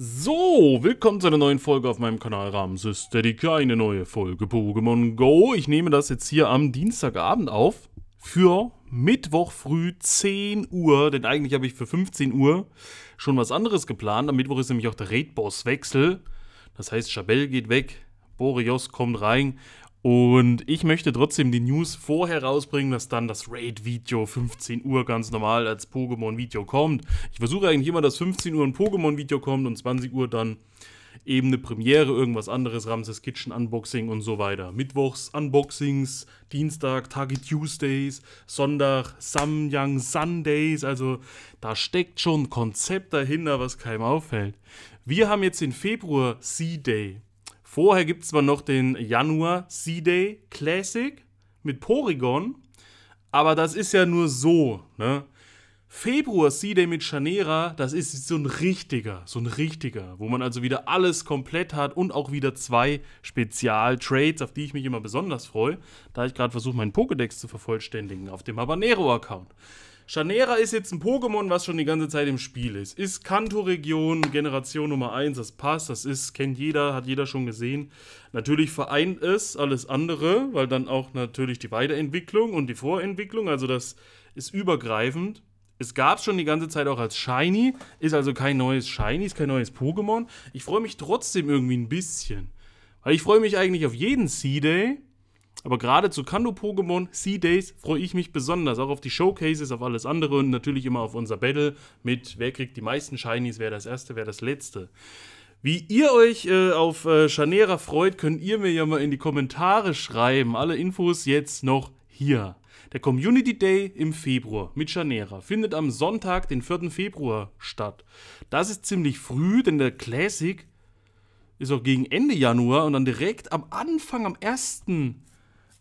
So, willkommen zu einer neuen Folge auf meinem Kanal Ramses Dedica, eine neue Folge Pokémon Go. Ich nehme das jetzt hier am Dienstagabend auf für Mittwoch früh 10 Uhr, denn eigentlich habe ich für 15 Uhr schon was anderes geplant. Am Mittwoch ist nämlich auch der Raid-Boss-Wechsel, das heißt Chabelle geht weg, Boreos kommt rein und ich möchte trotzdem die News vorher rausbringen, dass dann das Raid-Video 15 Uhr ganz normal als Pokémon-Video kommt. Ich versuche eigentlich immer, dass 15 Uhr ein Pokémon-Video kommt und 20 Uhr dann eben eine Premiere, irgendwas anderes, Ramses Kitchen Unboxing und so weiter. Mittwochs Unboxings, Dienstag Target Tuesdays, Sonntag Samyang Sundays, also da steckt schon ein Konzept dahinter, was keinem auffällt. Wir haben jetzt den Februar Sea Day. Vorher gibt es zwar noch den Januar C-Day Classic mit Porygon, aber das ist ja nur so, ne? Februar C-Day mit Chanera, das ist so ein richtiger, so ein richtiger, wo man also wieder alles komplett hat und auch wieder zwei Spezial-Trades, auf die ich mich immer besonders freue, da ich gerade versuche, meinen Pokédex zu vervollständigen auf dem Habanero-Account. Chanera ist jetzt ein Pokémon, was schon die ganze Zeit im Spiel ist. Ist Kanto-Region, Generation Nummer 1, das passt, das ist, kennt jeder, hat jeder schon gesehen. Natürlich vereint es alles andere, weil dann auch natürlich die Weiterentwicklung und die Vorentwicklung, also das ist übergreifend. Es gab es schon die ganze Zeit auch als Shiny, ist also kein neues Shiny, ist kein neues Pokémon. Ich freue mich trotzdem irgendwie ein bisschen. Weil ich freue mich eigentlich auf jeden Sea day aber gerade zu Kando-Pokémon Sea-Days freue ich mich besonders, auch auf die Showcases, auf alles andere und natürlich immer auf unser Battle mit, wer kriegt die meisten Shinies, wer das erste, wer das letzte. Wie ihr euch äh, auf äh, Chanera freut, könnt ihr mir ja mal in die Kommentare schreiben. Alle Infos jetzt noch hier. Der Community Day im Februar mit Chanera findet am Sonntag, den 4. Februar statt. Das ist ziemlich früh, denn der Classic ist auch gegen Ende Januar und dann direkt am Anfang, am 1.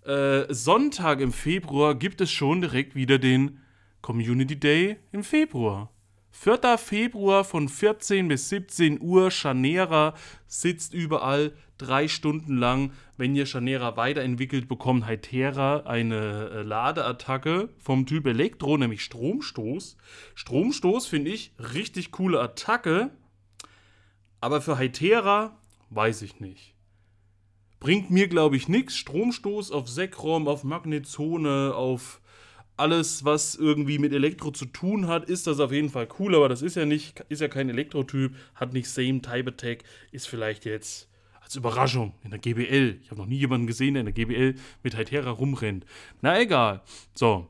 Äh, Sonntag im Februar gibt es schon direkt wieder den Community Day im Februar. 4. Februar von 14 bis 17 Uhr. Chanera sitzt überall drei Stunden lang. Wenn ihr Chanera weiterentwickelt, bekommt Hytera eine äh, Ladeattacke vom Typ Elektro, nämlich Stromstoß. Stromstoß finde ich richtig coole Attacke. Aber für Hytera weiß ich nicht. Bringt mir, glaube ich, nichts. Stromstoß auf Sekrom, auf Magnetzone, auf alles, was irgendwie mit Elektro zu tun hat, ist das auf jeden Fall cool, aber das ist ja nicht, ist ja kein Elektrotyp, hat nicht Same Type Attack, ist vielleicht jetzt als Überraschung in der GBL. Ich habe noch nie jemanden gesehen, der in der GBL mit Hytera rumrennt. Na egal. So.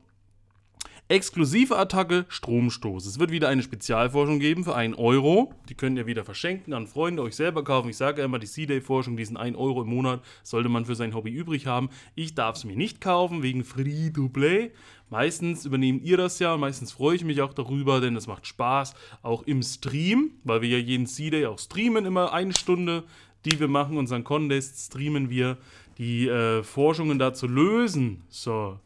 Exklusive Attacke Stromstoß. Es wird wieder eine Spezialforschung geben für 1 Euro. Die könnt ihr wieder verschenken an Freunde, euch selber kaufen. Ich sage ja immer, die C-Day-Forschung, diesen 1 Euro im Monat, sollte man für sein Hobby übrig haben. Ich darf es mir nicht kaufen, wegen Free-to-Play. Meistens übernehmt ihr das ja, meistens freue ich mich auch darüber, denn das macht Spaß, auch im Stream, weil wir ja jeden C-Day auch streamen, immer eine Stunde, die wir machen, unseren Contest streamen wir die äh, Forschungen dazu lösen. So.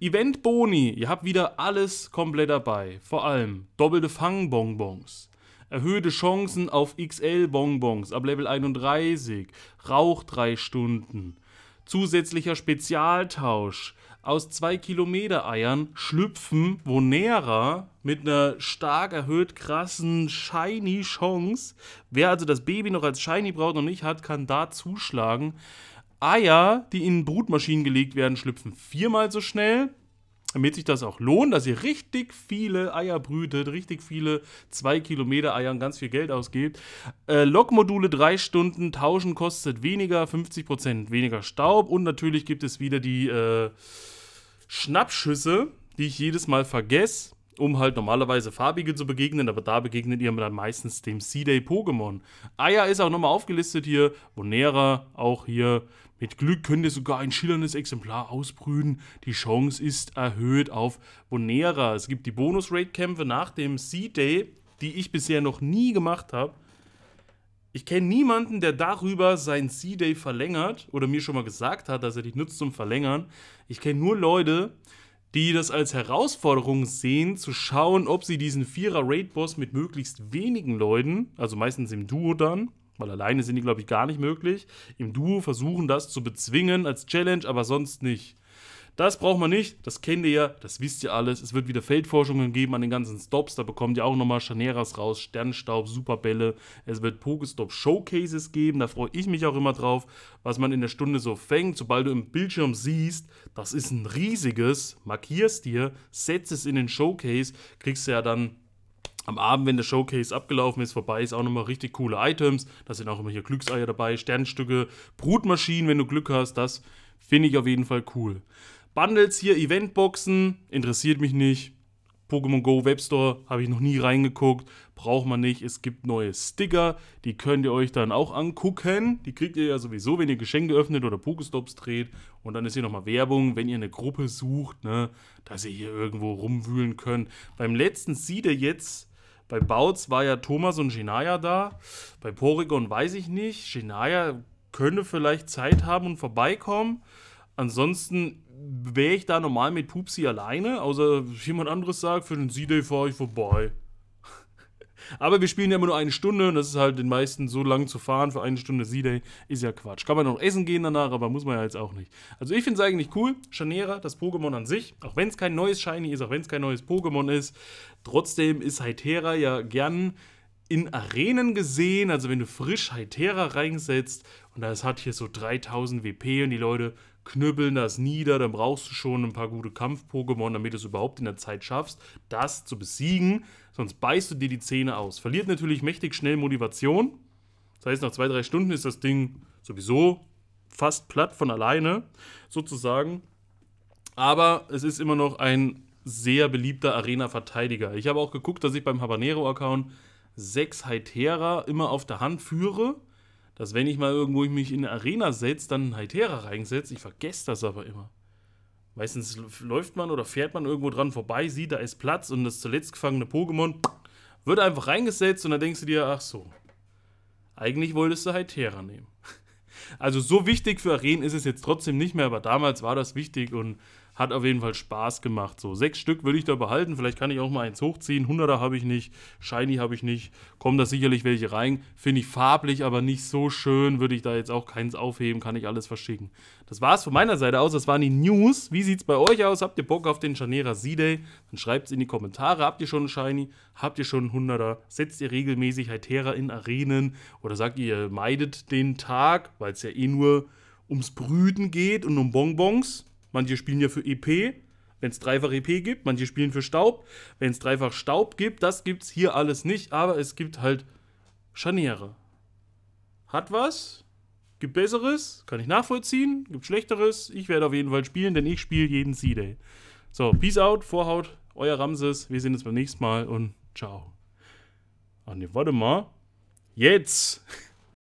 Eventboni. Ihr habt wieder alles komplett dabei. Vor allem doppelte Fangbonbons. Erhöhte Chancen auf XL-Bonbons ab Level 31. Rauch 3 Stunden. Zusätzlicher Spezialtausch. Aus 2 Kilometer Eiern schlüpfen Vonera mit einer stark erhöht krassen Shiny Chance. Wer also das Baby noch als Shiny braucht und nicht hat, kann da zuschlagen. Eier, die in Brutmaschinen gelegt werden, schlüpfen viermal so schnell. Damit sich das auch lohnt, dass ihr richtig viele Eier brütet, richtig viele 2 Kilometer Eier und ganz viel Geld ausgebt. Äh, Lokmodule 3 Stunden tauschen kostet weniger, 50% weniger Staub. Und natürlich gibt es wieder die äh, Schnappschüsse, die ich jedes Mal vergesse um halt normalerweise farbige zu begegnen, aber da begegnet ihr dann meistens dem C-Day-Pokémon. Aya ah ist auch nochmal aufgelistet hier, Vonera auch hier. Mit Glück könnt ihr sogar ein schillerndes Exemplar ausbrühen. Die Chance ist erhöht auf Vonera. Es gibt die bonus rate kämpfe nach dem C-Day, die ich bisher noch nie gemacht habe. Ich kenne niemanden, der darüber seinen C-Day verlängert oder mir schon mal gesagt hat, dass er dich nutzt zum Verlängern. Ich kenne nur Leute, die das als Herausforderung sehen, zu schauen, ob sie diesen Vierer-Raid-Boss mit möglichst wenigen Leuten, also meistens im Duo dann, weil alleine sind die, glaube ich, gar nicht möglich, im Duo versuchen, das zu bezwingen als Challenge, aber sonst nicht. Das braucht man nicht, das kennt ihr ja, das wisst ihr alles. Es wird wieder Feldforschungen geben an den ganzen Stops, da bekommt ihr auch nochmal Chaneras raus, Sternstaub, Superbälle. Es wird Pokestop Showcases geben, da freue ich mich auch immer drauf, was man in der Stunde so fängt. Sobald du im Bildschirm siehst, das ist ein riesiges, markierst dir, setzt es in den Showcase, kriegst du ja dann am Abend, wenn der Showcase abgelaufen ist, vorbei ist, auch nochmal richtig coole Items. Da sind auch immer hier Glückseier dabei, Sternstücke, Brutmaschinen, wenn du Glück hast. Das finde ich auf jeden Fall cool. Bundles hier, Eventboxen, interessiert mich nicht. Pokémon Go Webstore habe ich noch nie reingeguckt, braucht man nicht. Es gibt neue Sticker, die könnt ihr euch dann auch angucken. Die kriegt ihr ja sowieso, wenn ihr Geschenke öffnet oder Pokestops dreht. Und dann ist hier nochmal Werbung, wenn ihr eine Gruppe sucht, ne, dass ihr hier irgendwo rumwühlen könnt. Beim letzten sieht ihr jetzt, bei Bautz war ja Thomas und Genaya da. Bei Porygon weiß ich nicht. Genaya könnte vielleicht Zeit haben und vorbeikommen. Ansonsten wäre ich da normal mit Pupsi alleine, außer jemand anderes sagt, für den C-Day fahre ich vorbei. Aber wir spielen ja immer nur eine Stunde und das ist halt den meisten so lang zu fahren für eine Stunde C-Day, ist ja Quatsch. Kann man noch essen gehen danach, aber muss man ja jetzt auch nicht. Also ich finde es eigentlich cool, Chanera, das Pokémon an sich, auch wenn es kein neues Shiny ist, auch wenn es kein neues Pokémon ist, trotzdem ist Hytera ja gern in Arenen gesehen, also wenn du frisch Hytera reinsetzt und das hat hier so 3000 WP und die Leute knüppeln das nieder, dann brauchst du schon ein paar gute Kampf-Pokémon, damit du es überhaupt in der Zeit schaffst, das zu besiegen, sonst beißt du dir die Zähne aus. Verliert natürlich mächtig schnell Motivation, das heißt, nach zwei, drei Stunden ist das Ding sowieso fast platt von alleine, sozusagen. Aber es ist immer noch ein sehr beliebter Arena-Verteidiger. Ich habe auch geguckt, dass ich beim Habanero-Account sechs Hytera immer auf der Hand führe dass wenn ich mal irgendwo ich mich in eine Arena setze, dann Hytera reinsetze. Ich vergesse das aber immer. Meistens läuft man oder fährt man irgendwo dran vorbei, sieht, da ist Platz und das zuletzt gefangene Pokémon wird einfach reingesetzt und dann denkst du dir, ach so, eigentlich wolltest du Hytera nehmen. Also so wichtig für Arenen ist es jetzt trotzdem nicht mehr, aber damals war das wichtig und hat auf jeden Fall Spaß gemacht. So, sechs Stück würde ich da behalten. Vielleicht kann ich auch mal eins hochziehen. Hunderter habe ich nicht. Shiny habe ich nicht. Kommen da sicherlich welche rein. Finde ich farblich, aber nicht so schön. Würde ich da jetzt auch keins aufheben. Kann ich alles verschicken. Das war es von meiner Seite aus. Das waren die News. Wie sieht es bei euch aus? Habt ihr Bock auf den Janera Z-Day? Dann schreibt es in die Kommentare. Habt ihr schon einen Shiny? Habt ihr schon einen Hunderter? Setzt ihr regelmäßig Hytera in Arenen? Oder sagt ihr, ihr meidet den Tag, weil es ja eh nur ums Brüten geht und um Bonbons? Manche spielen ja für EP, wenn es dreifach EP gibt. Manche spielen für Staub, wenn es dreifach Staub gibt. Das gibt es hier alles nicht, aber es gibt halt Scharniere. Hat was, gibt Besseres, kann ich nachvollziehen, gibt Schlechteres. Ich werde auf jeden Fall spielen, denn ich spiele jeden C-Day. So, Peace out, Vorhaut, euer Ramses. Wir sehen uns beim nächsten Mal und ciao. Ach ne, warte mal. Jetzt!